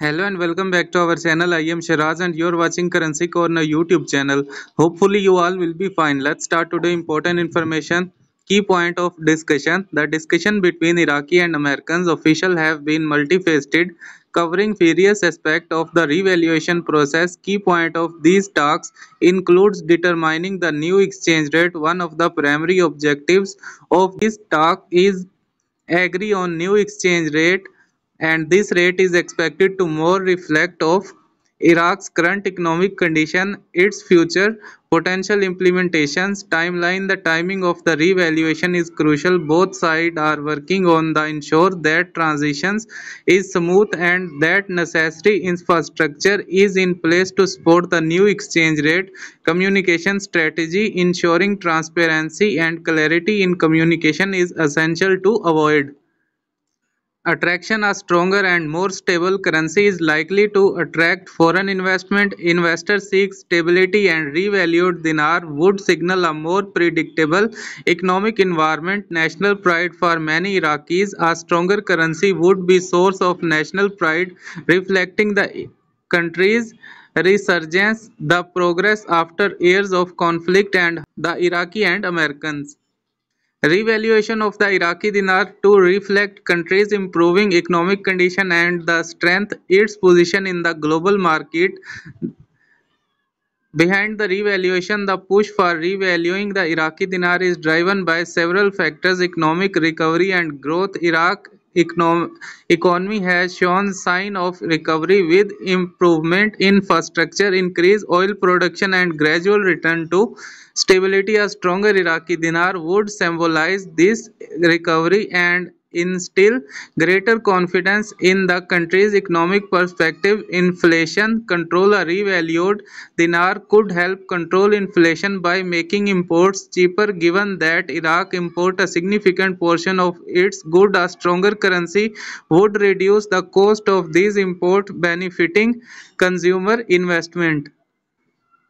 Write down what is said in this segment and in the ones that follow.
Hello and welcome back to our channel. I am Shiraz and you are watching Currency Corner YouTube channel. Hopefully you all will be fine. Let's start today important information. Key point of discussion. The discussion between Iraqi and Americans official have been multifaceted covering various aspects of the revaluation process. Key point of these talks includes determining the new exchange rate. One of the primary objectives of this talk is agree on new exchange rate and this rate is expected to more reflect of Iraq's current economic condition, its future potential implementations, timeline, the timing of the revaluation is crucial. Both sides are working on the ensure that transitions is smooth and that necessary infrastructure is in place to support the new exchange rate communication strategy. Ensuring transparency and clarity in communication is essential to avoid attraction a stronger and more stable currency is likely to attract foreign investment. Investors seek stability and revalued dinar would signal a more predictable economic environment. National pride for many Iraqis, a stronger currency would be source of national pride reflecting the country's resurgence, the progress after years of conflict and the Iraqi and Americans. Revaluation of the Iraqi dinar to reflect country's improving economic condition and the strength its position in the global market. Behind the revaluation, the push for revaluing the Iraqi dinar is driven by several factors economic recovery and growth, Iraq economy has shown signs of recovery with improvement in infrastructure, increase oil production and gradual return to stability. A stronger Iraqi dinar would symbolize this recovery and instill greater confidence in the country's economic perspective. Inflation control a revalued dinar could help control inflation by making imports cheaper given that Iraq imports a significant portion of its good a stronger currency would reduce the cost of these imports benefiting consumer investment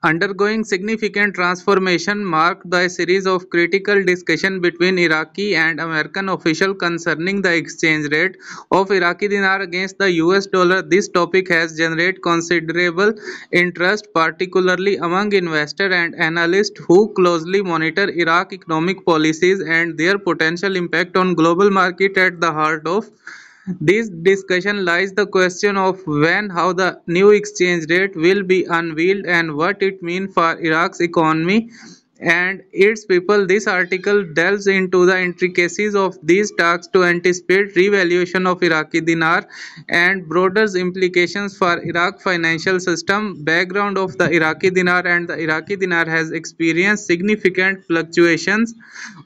undergoing significant transformation marked by a series of critical discussions between Iraqi and American officials concerning the exchange rate of Iraqi dinar against the US dollar. This topic has generated considerable interest, particularly among investors and analysts who closely monitor Iraq economic policies and their potential impact on global market at the heart of this discussion lies the question of when how the new exchange rate will be unveiled and what it means for Iraq's economy and its people. This article delves into the intricacies of these talks to anticipate revaluation of Iraqi dinar and broader implications for Iraq financial system. Background of the Iraqi dinar and the Iraqi dinar has experienced significant fluctuations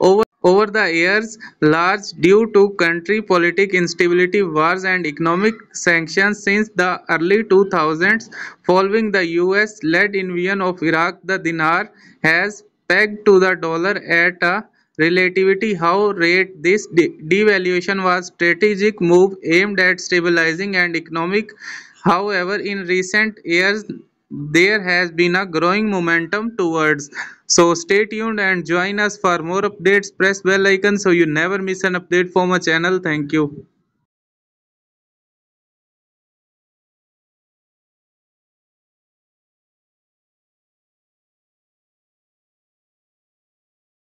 over over the years large due to country political instability wars and economic sanctions since the early 2000s following the US led invasion of Iraq the dinar has pegged to the dollar at a relativity how rate this de devaluation was strategic move aimed at stabilizing and economic however in recent years there has been a growing momentum towards. So stay tuned and join us for more updates. Press bell icon so you never miss an update from our channel. Thank you.